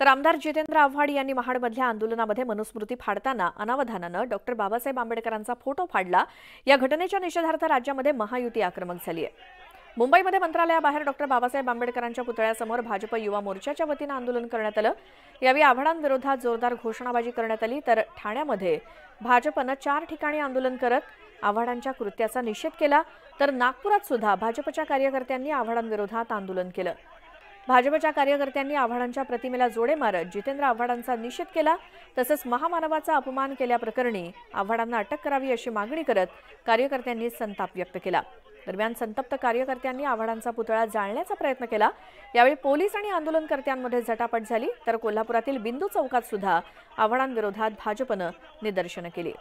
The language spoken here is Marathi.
तर आमदार जितेंद्र आव्हाड यांनी महाडमधल्या आंदोलनामध्ये मनुस्मृती फाडताना अनावधानानं डॉक्टर बाबासाहेब आंबेडकरांचा फोटो फाडला या घटनेच्या निषेधार्थ राज्यामध्ये महायुती आक्रमक झाली आहे मुंबईमध्ये मंत्रालयाबाहेर डॉक्टर बाबासाहेब आंबेडकरांच्या पुतळ्यासमोर भाजप युवा मोर्चाच्या वतीनं आंदोलन करण्यात आलं यावेळी आव्हाडांविरोधात जोरदार घोषणाबाजी करण्यात आली तर ठाण्यामध्ये भाजपनं चार ठिकाणी आंदोलन करत आव्हाडांच्या कृत्याचा निषेध केला तर नागपुरात सुद्धा भाजपच्या कार्यकर्त्यांनी आव्हाडांविरोधात आंदोलन केलं भाजपच्या कार्यकर्त्यांनी आव्हाडांच्या प्रतिमेला जोडे मारत जितेंद्र आव्हाडांचा निषेध केला तसंच महामानवाचा अपमान केल्याप्रकरणी आव्हाडांना अटक करावी अशी मागणी करत कार्यकर्त्यांनी संताप व्यक्त केला दरम्यान संतप्त कार्यकर्त्यांनी आव्हाडांचा पुतळा जाळण्याचा प्रयत्न केला यावेळी पोलीस आणि आंदोलनकर्त्यांमध्ये झटापट झाली तर कोल्हापुरातील बिंदू चौकात सुद्धा आव्हाडांविरोधात भाजपनं निदर्शनं केली